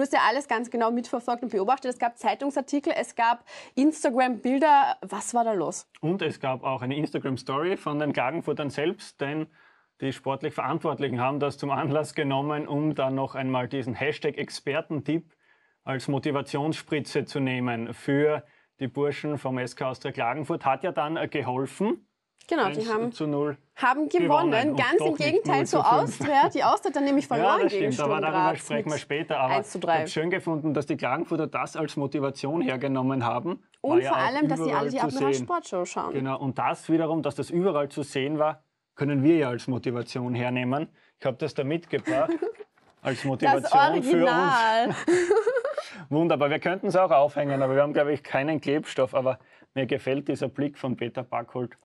Du hast ja alles ganz genau mitverfolgt und beobachtet. Es gab Zeitungsartikel, es gab Instagram-Bilder. Was war da los? Und es gab auch eine Instagram-Story von den Klagenfurtern selbst, denn die sportlich Verantwortlichen haben das zum Anlass genommen, um dann noch einmal diesen Hashtag Expertentipp als Motivationsspritze zu nehmen für die Burschen vom SK Austria Klagenfurt. Hat ja dann äh, geholfen. Genau, die haben zu 0 haben gewonnen. gewonnen. Ganz im Gegenteil zu Austria. Die Austria hat dann nämlich verloren ja, das gegen stimmt, aber darüber sprechen wir später. Aber ich habe schön gefunden, dass die Klagenfurter das als Motivation hergenommen haben. Und vor ja allem, dass sie alle die Admiral Sportshow schauen. Genau, und das wiederum, dass das überall zu sehen war, können wir ja als Motivation hernehmen. Ich habe das da mitgebracht. als Motivation das für uns. Wunderbar, wir könnten es auch aufhängen, aber wir haben, glaube ich, keinen Klebstoff. Aber mir gefällt dieser Blick von Peter Backholt.